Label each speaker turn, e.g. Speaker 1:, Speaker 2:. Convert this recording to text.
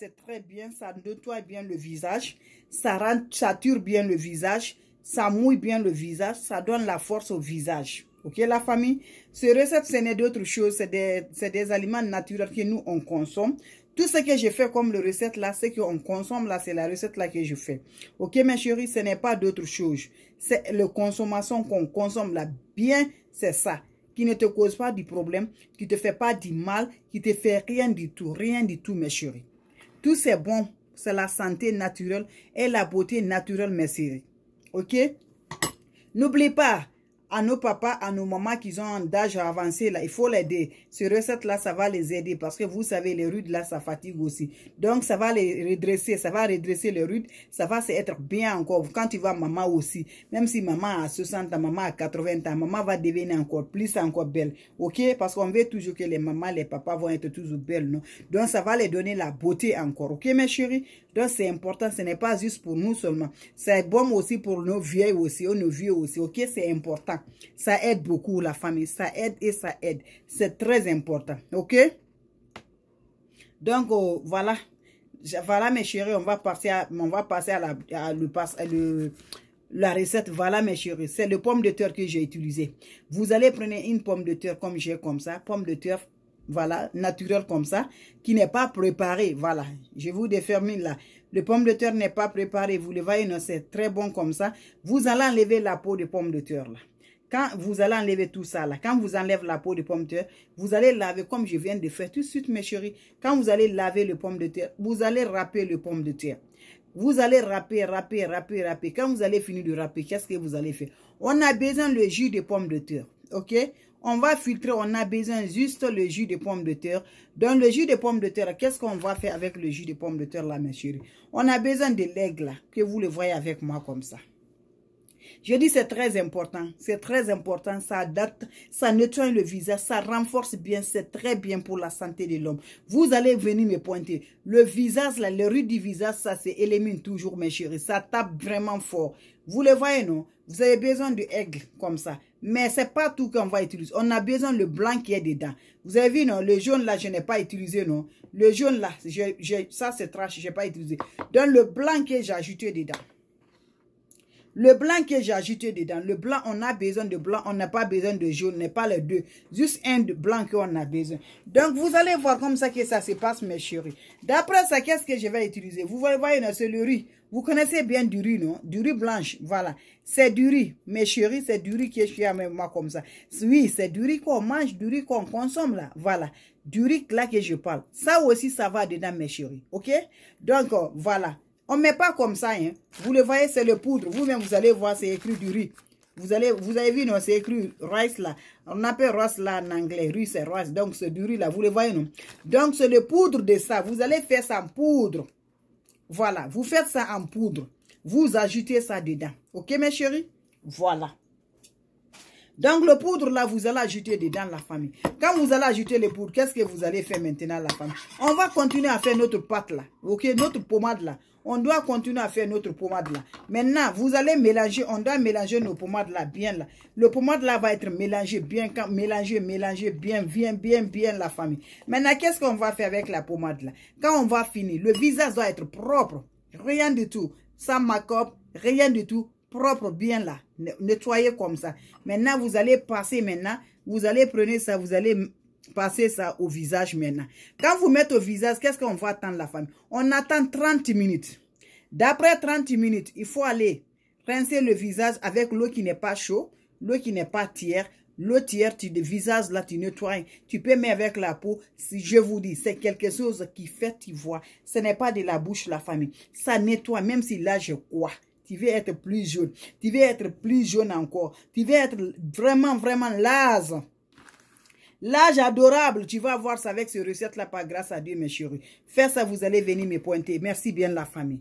Speaker 1: c'est très bien, ça nettoie bien le visage, ça, sature bien le visage, ça mouille bien le visage, ça donne la force au visage. Ok la famille ce recette ce n'est d'autre chose, c'est des, aliments naturels que nous, on consomme. Tout ce que j'ai fait comme le recette là, c'est qu'on consomme là, c'est la recette là que je fais. Ok mes chéris, ce n'est pas d'autre chose. C'est la consommation qu'on consomme là. Bien, c'est ça qui ne te cause pas du problème, qui te fait pas du mal, qui te fait rien du tout, rien du tout mes chéris. Tout c'est bon. C'est la santé naturelle et la beauté naturelle, mes OK? N'oublie pas, à nos papas, à nos mamans qui ont d'âge avancé, là, il faut l'aider. Ces recettes-là, ça va les aider parce que vous savez, les rudes, là, ça fatigue aussi. Donc, ça va les redresser, ça va redresser les rudes, ça va être bien encore. Quand tu vois maman aussi, même si maman a 60 ans, maman a 80 ans, maman va devenir encore plus, encore belle. OK? Parce qu'on veut toujours que les mamans, les papas vont être toujours belles, non? Donc, ça va les donner la beauté encore. OK, mes chéris? Donc, c'est important. Ce n'est pas juste pour nous seulement. C'est bon aussi pour nos vieilles aussi, nos vieux aussi. OK? C'est important ça. aide beaucoup la famille. Ça aide et ça aide. C'est très important. OK? Donc, oh, voilà. Voilà, mes chéris, on va passer à, on va passer à, la, la recette, voilà mes chéris, c'est le pomme de terre que j'ai utilisé. Vous allez prendre une pomme de terre comme j'ai comme ça, pomme de terre, voilà, naturelle comme ça, qui n'est pas préparée, voilà. Je vous défermine là. Le pomme de terre n'est pas préparée vous le voyez, c'est très bon comme ça. Vous allez enlever la peau de pomme de terre là. Quand vous allez enlever tout ça, là, quand vous enlevez la peau de pomme de terre, vous allez laver comme je viens de faire tout de suite, mes chéris. Quand vous allez laver le pomme de terre, vous allez râper le pomme de terre. Vous allez râper, râper, râper, râper. Quand vous allez finir de râper, qu'est-ce que vous allez faire? On a besoin le jus de pomme de terre, ok? On va filtrer, on a besoin juste le jus de pomme de terre. Dans le jus de pomme de terre, qu'est-ce qu'on va faire avec le jus de pomme de terre là, mes chéris? On a besoin de l'aigle, que vous le voyez avec moi comme ça. Je dis c'est très important, c'est très important, ça adapte, ça nettoie le visage, ça renforce bien, c'est très bien pour la santé de l'homme. Vous allez venir me pointer. Le visage, là, le rude du visage, ça s'élimine toujours mes chéris, ça tape vraiment fort. Vous le voyez, non Vous avez besoin de aigle comme ça. Mais c'est pas tout qu'on va utiliser. On a besoin le blanc qui est dedans. Vous avez vu, non Le jaune, là, je n'ai pas utilisé, non Le jaune, là, je, ça, c'est trash, je n'ai pas utilisé. Donc, le blanc que j'ai ajouté dedans. Le blanc que j'ai ajouté dedans, le blanc, on a besoin de blanc, on n'a pas besoin de jaune, n'est pas les deux. Juste un de blanc qu'on a besoin. Donc, vous allez voir comme ça que ça se passe, mes chéris. D'après ça, qu'est-ce que je vais utiliser Vous voyez, c'est le riz. Vous connaissez bien du riz, non Du riz blanche, voilà. C'est du riz, mes chéris, c'est du riz que je suis avec moi comme ça. Oui, c'est du riz qu'on mange, du riz qu'on consomme, là, voilà. Du riz, là, que je parle. Ça aussi, ça va dedans, mes chéris, ok Donc, euh, voilà. On ne met pas comme ça. Hein. Vous le voyez, c'est le poudre. Vous-même, vous allez voir, c'est écrit du riz. Vous, allez, vous avez vu, non, c'est écrit rice là. On appelle rice là en anglais. Riz, c'est rice. Donc, c'est du riz là. Vous le voyez, non? Donc, c'est le poudre de ça. Vous allez faire ça en poudre. Voilà. Vous faites ça en poudre. Vous ajoutez ça dedans. OK, mes chéris? Voilà. Donc le poudre là, vous allez ajouter dedans la famille. Quand vous allez ajouter le poudre, qu'est-ce que vous allez faire maintenant la famille On va continuer à faire notre pâte là, ok, notre pommade là. On doit continuer à faire notre pommade là. Maintenant, vous allez mélanger, on doit mélanger nos pommades là bien là. Le pommade là va être mélangé bien, quand, mélangé, mélangé bien, bien, bien, bien la famille. Maintenant, qu'est-ce qu'on va faire avec la pommade là Quand on va finir, le visage doit être propre, rien du tout, sans make-up, rien du tout, propre bien là, nettoyer comme ça. Maintenant, vous allez passer maintenant, vous allez prendre ça, vous allez passer ça au visage maintenant. Quand vous mettez au visage, qu'est-ce qu'on va attendre la femme On attend 30 minutes. D'après 30 minutes, il faut aller rincer le visage avec l'eau qui n'est pas chaud l'eau qui n'est pas tiers l'eau tiers tu, le visage là, tu nettoies, tu peux mettre avec la peau. Si je vous dis, c'est quelque chose qui fait, tu vois. Ce n'est pas de la bouche, la famille. Ça nettoie, même si là, je crois tu veux être plus jeune, tu veux être plus jeune encore, tu veux être vraiment, vraiment l'âge. L'âge adorable, tu vas voir ça avec ces recettes-là Pas grâce à Dieu, mes chéris. Faire ça, vous allez venir me pointer. Merci bien la famille.